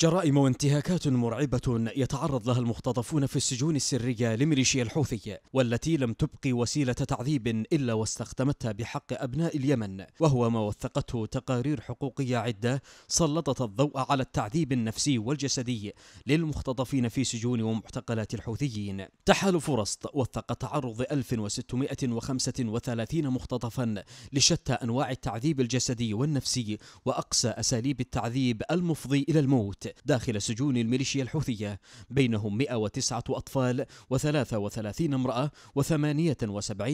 جرائم وانتهاكات مرعبة يتعرض لها المختطفون في السجون السرية لميليشيا الحوثي والتي لم تبقي وسيلة تعذيب إلا واستخدمتها بحق أبناء اليمن وهو ما وثقته تقارير حقوقية عدة سلطت الضوء على التعذيب النفسي والجسدي للمختطفين في سجون ومعتقلات الحوثيين تحالف رصد وثق تعرض 1635 مختطفا لشتى أنواع التعذيب الجسدي والنفسي وأقسى أساليب التعذيب المفضي إلى الموت داخل سجون الميليشيا الحوثية بينهم 109 أطفال و33 امرأة و78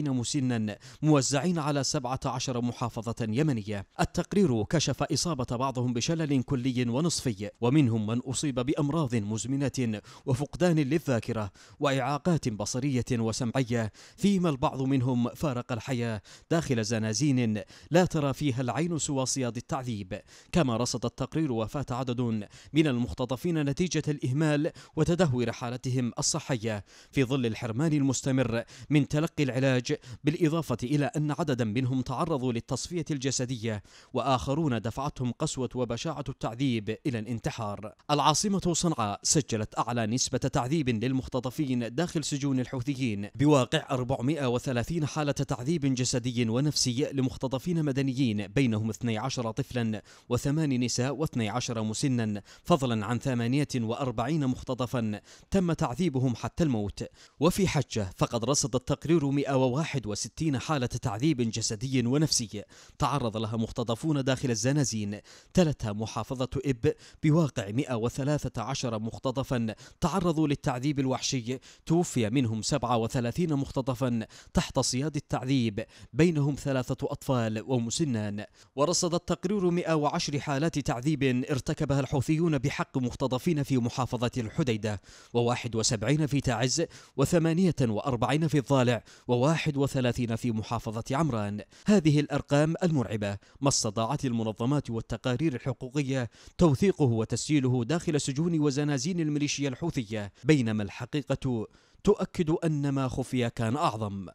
مسنا موزعين على 17 محافظة يمنية التقرير كشف إصابة بعضهم بشلل كلي ونصفي ومنهم من أصيب بأمراض مزمنة وفقدان للذاكرة وإعاقات بصرية وسمعية فيما البعض منهم فارق الحياة داخل زنازين لا ترى فيها العين سوى صياد التعذيب كما رصد التقرير وفاة عدد من من المختطفين نتيجة الإهمال وتدهور حالتهم الصحية في ظل الحرمان المستمر من تلقي العلاج بالإضافة إلى أن عددا منهم تعرضوا للتصفية الجسدية وآخرون دفعتهم قسوة وبشاعة التعذيب إلى الانتحار العاصمة صنعاء سجلت أعلى نسبة تعذيب للمختطفين داخل سجون الحوثيين بواقع 430 حالة تعذيب جسدي ونفسي لمختطفين مدنيين بينهم 12 طفلا وثمان نساء و12 مسنا فضلا عن 48 مختطفا تم تعذيبهم حتى الموت وفي حجة فقد رصد التقرير 161 حالة تعذيب جسدي ونفسي تعرض لها مختطفون داخل الزنازين تلتها محافظة إب بواقع 113 مختطفا تعرضوا للتعذيب الوحشي توفي منهم 37 مختطفا تحت صياد التعذيب بينهم ثلاثة أطفال ومسنان ورصد التقرير 110 حالات تعذيب ارتكبها الحوثيون بحق مختطفين في محافظة الحديدة و71 في تعز و48 في الضالع و31 في محافظة عمران هذه الأرقام المرعبة ما استطاعت المنظمات والتقارير الحقوقية توثيقه وتسجيله داخل سجون وزنازين الميليشيا الحوثية بينما الحقيقة تؤكد أن ما خفي كان أعظم